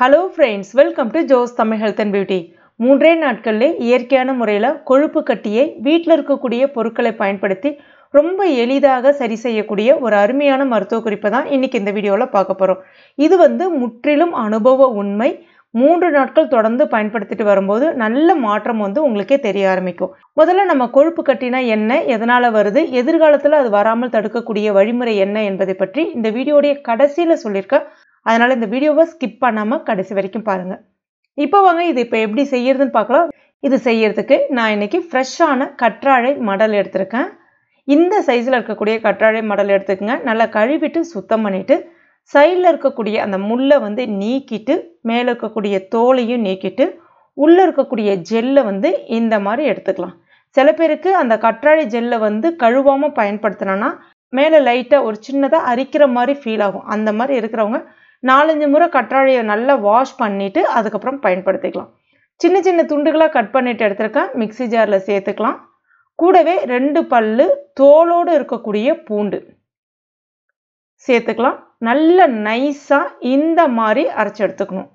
hello friends welcome to Jos Tamil health and beauty மூன்றே நாட்களில் இயற்கையான முறையில் கொழுப்பு கட்டியை வீட்டில் இருக்கக்கூடிய பொருட்களை பயன்படுத்தி ரொம்ப எளிதாக சரி செய்யக்கூடிய ஒரு அருமையான மருத்துவ குறிப்பை தான் இன்றைக்கி இந்த வீடியோவில் பார்க்க போகிறோம் இது வந்து முற்றிலும் அனுபவ உண்மை மூன்று நாட்கள் தொடர்ந்து பயன்படுத்திட்டு வரும்போது நல்ல மாற்றம் வந்து உங்களுக்கே தெரிய ஆரம்பிக்கும் முதல்ல நம்ம கொழுப்பு கட்டினா என்ன எதனால் வருது எதிர்காலத்தில் அது வராமல் தடுக்கக்கூடிய வழிமுறை என்ன என்பதை பற்றி இந்த வீடியோடைய கடைசியில் சொல்லியிருக்க அதனால் இந்த வீடியோவை ஸ்கிப் பண்ணாமல் கடைசி வரைக்கும் பாருங்கள் இப்போ வாங்க இது இப்போ எப்படி செய்யறதுன்னு பார்க்கலாம் இது செய்யறதுக்கு நான் இன்னைக்கு ஃப்ரெஷ்ஷான கற்றாழை மடல் எடுத்திருக்கேன் இந்த சைஸில் இருக்கக்கூடிய கற்றாழை மடல் எடுத்துக்கோங்க நல்லா கழுவிட்டு சுத்தம் பண்ணிவிட்டு சைடில் இருக்கக்கூடிய அந்த முள்ளை வந்து நீக்கிட்டு மேலே இருக்கக்கூடிய தோலையும் நீக்கிட்டு உள்ளே இருக்கக்கூடிய ஜெல்லை வந்து இந்த மாதிரி எடுத்துக்கலாம் சில பேருக்கு அந்த கற்றாழை ஜெல்லை வந்து கழுவாமல் பயன்படுத்தினோன்னா மேலே லைட்டாக ஒரு சின்னதாக அரிக்கிற மாதிரி ஃபீல் ஆகும் அந்த மாதிரி இருக்கிறவங்க நாலஞ்சு முறை கற்றாழையை நல்லா வாஷ் பண்ணிவிட்டு அதுக்கப்புறம் பயன்படுத்திக்கலாம் சின்ன சின்ன துண்டுகளாக கட் பண்ணிவிட்டு எடுத்துருக்கேன் மிக்சி ஜாரில் சேர்த்துக்கலாம் கூடவே ரெண்டு பல்லு தோலோடு இருக்கக்கூடிய பூண்டு சேர்த்துக்கலாம் நல்ல நைஸாக இந்த மாதிரி அரைச்சி எடுத்துக்கணும்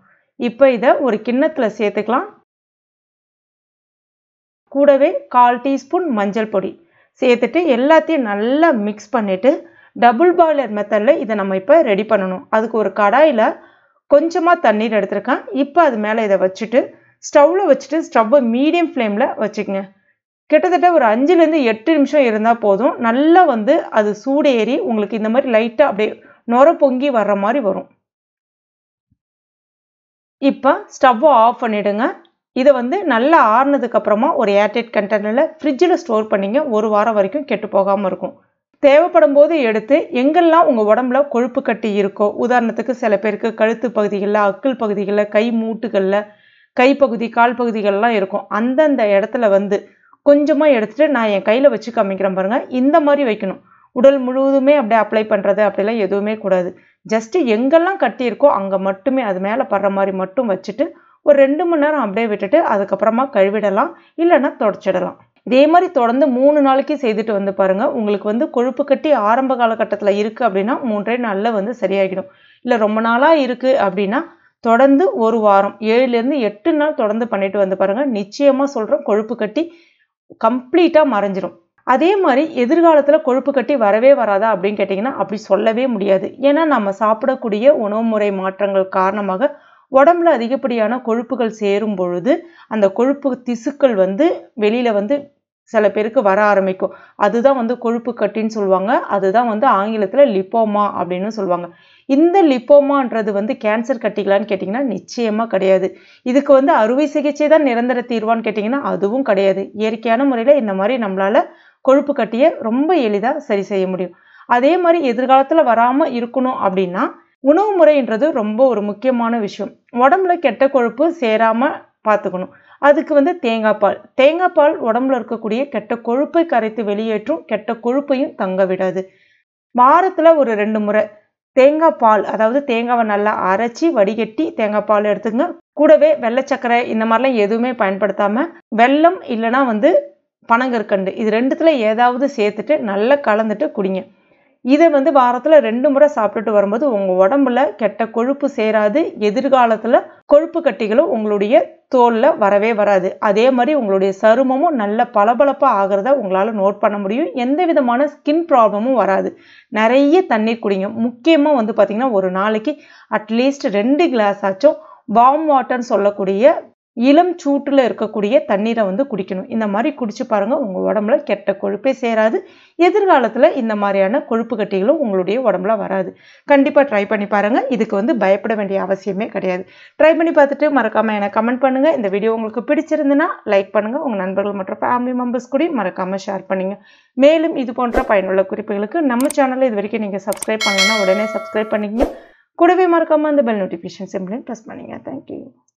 இப்போ இதை ஒரு கிண்ணத்தில் சேர்த்துக்கலாம் கூடவே கால் டீஸ்பூன் மஞ்சள் பொடி சேர்த்துட்டு எல்லாத்தையும் நல்லா மிக்ஸ் பண்ணிவிட்டு டபுள் பாய்லர் மெத்தடில் இதை நம்ம இப்போ ரெடி பண்ணணும் அதுக்கு ஒரு கடாயில் கொஞ்சமாக தண்ணீர் எடுத்திருக்கேன் இப்போ அது மேலே இதை வச்சுட்டு ஸ்டவ்வில் வச்சுட்டு ஸ்டவ்வை மீடியம் ஃப்ளேமில் வச்சுக்கோங்க கிட்டத்தட்ட ஒரு அஞ்சுலேருந்து எட்டு நிமிஷம் இருந்தால் போதும் நல்லா வந்து அது சூடேறி உங்களுக்கு இந்த மாதிரி லைட்டாக அப்படியே நுர பொங்கி வர்ற மாதிரி வரும் இப்போ ஸ்டவ்வை ஆஃப் பண்ணிவிடுங்க இதை வந்து நல்லா ஆறுனதுக்கப்புறமா ஒரு ஏர்டைட் கண்டெய்னரில் ஃப்ரிட்ஜில் ஸ்டோர் பண்ணிங்க ஒரு வாரம் வரைக்கும் கெட்டு போகாமல் இருக்கும் தேவைப்படும் போது எடுத்து எங்கெல்லாம் உங்கள் உடம்புல கொழுப்பு கட்டி இருக்கோ உதாரணத்துக்கு சில பேருக்கு கழுத்து பகுதிகளில் அக்கல் பகுதிகளில் கை மூட்டுகளில் கைப்பகுதி கால் பகுதிகளெலாம் இருக்கும் அந்தந்த இடத்துல வந்து கொஞ்சமாக எடுத்துகிட்டு நான் என் கையில் வச்சு காமிக்கிறேன் பாருங்கள் இந்த மாதிரி வைக்கணும் உடல் முழுவதுமே அப்படியே அப்ளை பண்ணுறது அப்படிலாம் எதுவுமே கூடாது ஜஸ்ட்டு எங்கெல்லாம் கட்டியிருக்கோ அங்கே மட்டுமே அது மேலே படுற மாதிரி மட்டும் வச்சுட்டு ஒரு ரெண்டு மணி நேரம் அப்படியே விட்டுட்டு அதுக்கப்புறமா கழுவிடலாம் இல்லைன்னா தொடச்சிடலாம் இதே மாதிரி தொடர்ந்து மூணு நாளைக்கு செய்துட்டு வந்து பாருங்கள் உங்களுக்கு வந்து கொழுப்பு கட்டி ஆரம்ப காலகட்டத்தில் இருக்குது அப்படின்னா மூன்றே நாளில் வந்து சரியாகிடும் இல்லை ரொம்ப நாளாக இருக்குது அப்படின்னா தொடர்ந்து ஒரு வாரம் ஏழுலேருந்து எட்டு நாள் தொடர்ந்து பண்ணிட்டு வந்து பாருங்கள் நிச்சயமாக சொல்கிறோம் கொழுப்பு கட்டி கம்ப்ளீட்டாக மறைஞ்சிரும் அதே மாதிரி எதிர்காலத்தில் கொழுப்பு கட்டி வரவே வராதா அப்படின்னு கேட்டிங்கன்னா அப்படி சொல்லவே முடியாது ஏன்னா நம்ம சாப்பிடக்கூடிய உணவு முறை மாற்றங்கள் காரணமாக உடம்புல அதிகப்படியான கொழுப்புகள் சேரும் பொழுது அந்த கொழுப்பு திசுக்கள் வந்து வெளியில் வந்து சில பேருக்கு வர ஆரம்பிக்கும் அதுதான் வந்து கொழுப்பு கட்டின்னு சொல்லுவாங்க அதுதான் வந்து ஆங்கிலத்தில் லிப்போமா அப்படின்னு சொல்லுவாங்க இந்த லிப்போமான்றது வந்து கேன்சர் கட்டிக்கலான்னு கேட்டிங்கன்னா நிச்சயமாக கிடையாது இதுக்கு வந்து அறுவை சிகிச்சை தான் நிரந்தர தீர்வான்னு கேட்டிங்கன்னா அதுவும் கிடையாது இயற்கையான முறையில் இந்த மாதிரி நம்மளால் கொழுப்பு கட்டியை ரொம்ப எளிதாக சரி செய்ய முடியும் அதே மாதிரி எதிர்காலத்தில் வராமல் இருக்கணும் அப்படின்னா உணவு முறைன்றது ரொம்ப ஒரு முக்கியமான விஷயம் உடம்புல கெட்ட கொழுப்பு சேராமல் பார்த்துக்கணும் அதுக்கு வந்து தேங்காய் பால் தேங்காய் பால் உடம்புல இருக்கக்கூடிய கெட்ட கொழுப்பை கரைத்து வெளியேற்றும் கெட்ட கொழுப்பையும் தங்க விடாது வாரத்தில் ஒரு ரெண்டு முறை தேங்காய் பால் அதாவது தேங்காவை நல்லா அரைச்சி வடிகட்டி தேங்காய் பால் எடுத்துங்க கூடவே வெள்ளை சக்கரை இந்த மாதிரிலாம் எதுவுமே பயன்படுத்தாமல் வெல்லம் இல்லைனா வந்து பனங்கற்கண்டு இது ரெண்டுத்தில் ஏதாவது சேர்த்துட்டு நல்லா கலந்துட்டு குடிங்க இதை வந்து வாரத்தில் ரெண்டு முறை சாப்பிட்டுட்டு வரும்போது உங்கள் உடம்புல கெட்ட கொழுப்பு சேராது எதிர்காலத்தில் கொழுப்பு கட்டிகளும் உங்களுடைய தோலில் வரவே வராது அதே மாதிரி உங்களுடைய சருமமும் நல்ல பளபளப்பாக ஆகிறத உங்களால் நோட் பண்ண முடியும் எந்த விதமான ஸ்கின் ப்ராப்ளமும் வராது நிறைய தண்ணீர் குடிங்க முக்கியமாக வந்து பார்த்திங்கன்னா ஒரு நாளைக்கு அட்லீஸ்ட் ரெண்டு கிளாஸ் ஆச்சும் வார்ம் வாட்டர்னு சொல்லக்கூடிய இளம் சூட்டில் இருக்கக்கூடிய தண்ணீரை வந்து குடிக்கணும் இந்த மாதிரி குடிச்சு பாருங்கள் உங்கள் உடம்புல கெட்ட கொழுப்பே சேராது எதிர்காலத்தில் இந்த மாதிரியான கொழுப்பு கட்டிகளும் உங்களுடைய உடம்புல வராது கண்டிப்பாக ட்ரை பண்ணி பாருங்கள் இதுக்கு வந்து பயப்பட வேண்டிய அவசியமே கிடையாது ட்ரை பண்ணி பார்த்துட்டு மறக்காமல் எனக்கு கமெண்ட் பண்ணுங்கள் இந்த வீடியோ உங்களுக்கு பிடிச்சிருந்துன்னா லைக் பண்ணுங்கள் உங்கள் நண்பர்கள் மற்றும் ஃபேமிலி மெம்பர்ஸ் கூட மறக்காமல் ஷேர் பண்ணுங்கள் மேலும் இது போன்ற பயனுள்ள குறிப்புகளுக்கு நம்ம சேனலில் இது வரைக்கும் நீங்கள் சப்ஸ்கிரைப் பண்ணுங்கன்னா உடனே சப்ஸ்கிரைப் பண்ணிக்கங்க கூடவே மறக்காமல் அந்த பெல் நோட்டிஃபிகேஷன் சிம்பிளையும் ப்ரெஸ் பண்ணிங்க தேங்க்யூ